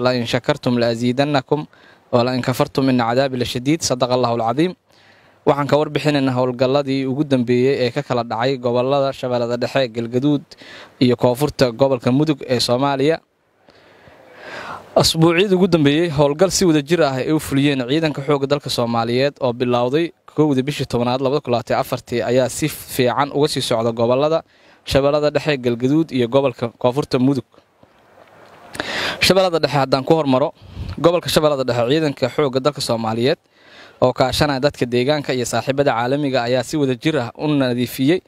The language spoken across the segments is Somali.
lain shakartum laasiidanakum oo lain kafartum ina cadaabi lashadiid sadaqa allahu alcadiim waxaan ka warbixinayna howlgalladii ugu dambeeyey ee ka kala dhacay gobolada shabeelada dhexe galgaduud iyo koonfurta gobolka mudug ee soomaaliya asbuucyadii ugu dambeeyey howlgal si wada jir ah ay u fuliyeen ciidanka xoogga dalka soomaaliyeed oo bilowday kowda bishii tobnaad afartii ayaa si fiican uga sii socda gobollada shabeelada dhexe galgaduud iyo gobolka koonfurta mudug shabeellada dhexe haddaan ku hormaro gobolka shabeelada dhexe ciidanka xoogga dalka soomaaliyeed oo kaashanaya dadka deegaanka iyo saaxiibada caalamiga ah, ayaa si wada jir ah u nadiifiyey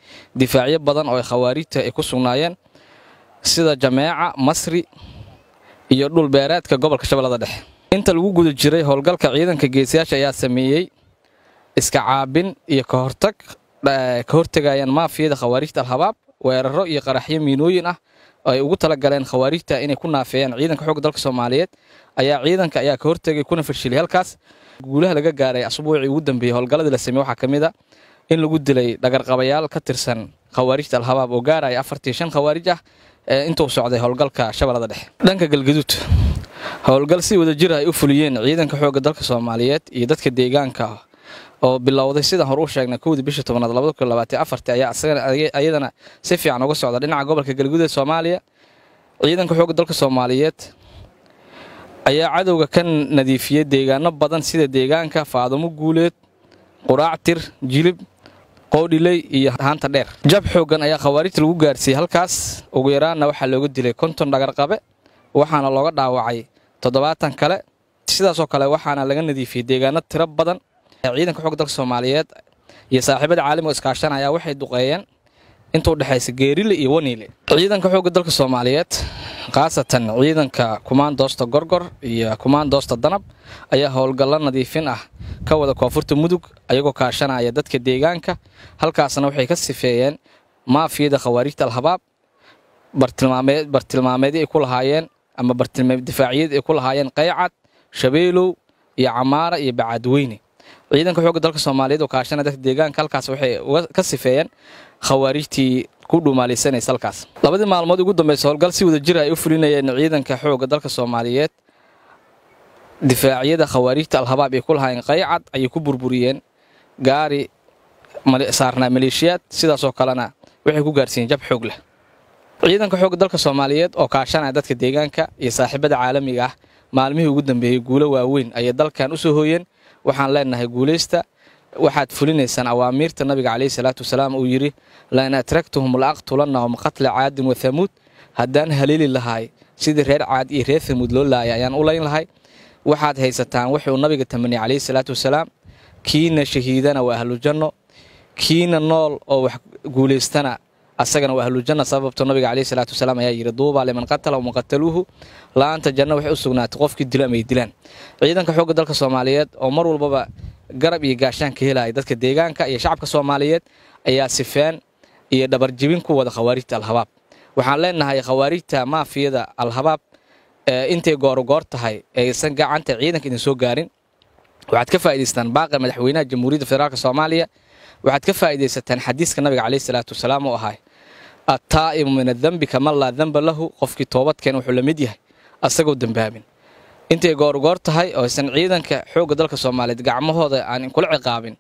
difaacyo badan oo ay khawaariijta ay ku sugnaayeen sida jameeca masri iyo dhul beereedka gobolka shabeellada dhexe inta lagu guda jiray howlgalka ciidanka geesiyaasha ayaa sameeyey iska caabin iyo kahortag ka hortegayaan eh, maafiyada khawaarijta alhabaab weeraro iyo qaraxyo miinooyin ah ay ugu talagaleen khawaarijta inay ku naafeeyaan ciidanka xoogga dalka soomaaliyeed ayaa ciidanka ayaa ka hortegay kuna fashilay halkaas guulaha laga gaaray asbuucii ugu dambeeyey howlgalladii la sameeye waxaa ka mid a in lagu dilay dhagarqabayaal ka tirsan khawaarijta al-habaab oo gaaraya afartii shan khawaarij ah ee intuu socday howlgalka shabeellada dhexe dhanka galgaduud howlgal si wada jir ah ay u fuliyeen ciidanka xoogga dalka soomaaliyeed iyo dadka deegaanka oo bilowday sidaan hore u sheegnay kowdii bishii tobanaad labada kun labaatan afartii ayaa ayadana si fiican uga socda dhinaca gobolka galguud ee soomaaliya ciidanka xoogga dalka soomaaliyeed ayaa cadowga ka nadiifiyey deegaano badan sida deegaanka faadumo guuleed quraactir jilib qoodhiley iyo haanta dheer jab xooggan ayaa khawaarijta lagu gaarsiiyey halkaas ugu yaraanna waxaa looga dilay konton dhagarqabe waxaana looga dhaawacay toddobaatan kale sidaasoo kale waxaana laga nadiifiyey deegaano tiro badan ciidanka xoogga dalka soomaaliyeed iyo saaxiibada caalamiga iskaashan ayaa waxay duqeeyeen intuu dhexaysa geerile iyo wanile ciidanka xoogga dalka soomaaliyeed khaasatan ciidanka kumaandoosta gorgor iyo kumaandoosta danab ayaa howlgallo nadiifin ah ka wada koonfurta mudug ayagoo kaashanaya dadka deegaanka halkaasna waxay ka sifeeyeen maafiyada khawaarijta alhabaab bartilmaameedyo ay ku lahaayeen ama bartilmaame difaaciyeed ay ku lahaayeen qaycad shabeelow iyo camaara iyo bacaadweyne ciidanka xooga dalka soomaaliyeed oo kaashana dadka deegaanka halkaas waxay ka sifeeyeen khawaarijtii ku dhuumaaliysanays halkaas labadii maalmood ugu dambaysa howlgal si wada jira ah ay u fulinayeen ciidanka xooga dalka soomaaliyeed difaacyada khawaarijta alhabaab ay ku lahaayeen qaycad ayay ku burburiyeen gaari saarnaa maleeshiyaad sidaasoo kalena waxay ku gaarsiiyeen jab xoog leh ciidanka xoogga dalka soomaaliyeed oo kaashanaya dadka deegaanka iyo saaxiibada caalamiga ah maalmihii ugu dambeeyey guulo waaweyn ayay dalkan u soo hooyeen waxaan leenahay guulaysta waxaad fulinaysaan awaamiirta nabiga caleyhi salaatu wasalaam uu yidhi lain atragtuhum la qatla caadin wa thamuud haddaan haliili lahaay sidii reer caad iyo reer thamuud loo laayay ayaan u layn lahay waxaad haysataan wuxuu nabiga tamaniyey caleyhi salaatu wasalaam kiina shahiidana waa ahlujanno kiina nool oo wax guulaystana asagana waa ahlujanna sababto nabiga caleyhi salaatu wasalaam ayaa yidhi duubaa liman qatala uma qataluuhu la'aanta janna waxay u sugnaatay qofkii dilo amay dilaan ciidanka xoogga dalka soomaaliyeed oo mar walbaba garab iyo gaashaan ka helaya dadka deegaanka iyo shacabka soomaaliyeed ayaa sifeen iyo dhabarjibin ku wada khawaarijta alhabaab waxaan leenahay khawaarijta maafiyada alhabaab intay goorogoor tahay aysan gacanta ciidanka idin soo gaarin waxaad ka faa'idaystaan baaqa madaxweynaha jamhuuriyadda federaalk soomaaliya waxaad ka faa'iidaysataan xadiiska nabiga caleyhi salaatu wasalaam oo ahay ataa'imu min adembi kaman laa demba lahu qofkii toobadkeen wuxuu la mid yahay asagoo dembaabin intay goorgoor tahay oo aysan ciidanka xoogga dalka soomaaliyeed gacmahooda aan kula ciqaabin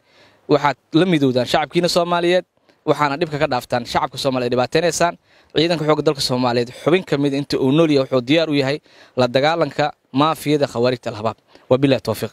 waxaad la midowdaan shacabkiina soomaaliyeed waxaana dhibka ka dhaaftaan shacabka soomaliya dhibaateynaysaan ciidanka xoogga dalka soomaaliyeed xubin ka mida ah inta uu nool yahay wuxuu diyaar u yahay la dagaalanka maafiyada khawaarijta alhabaab wabilahi towfiiq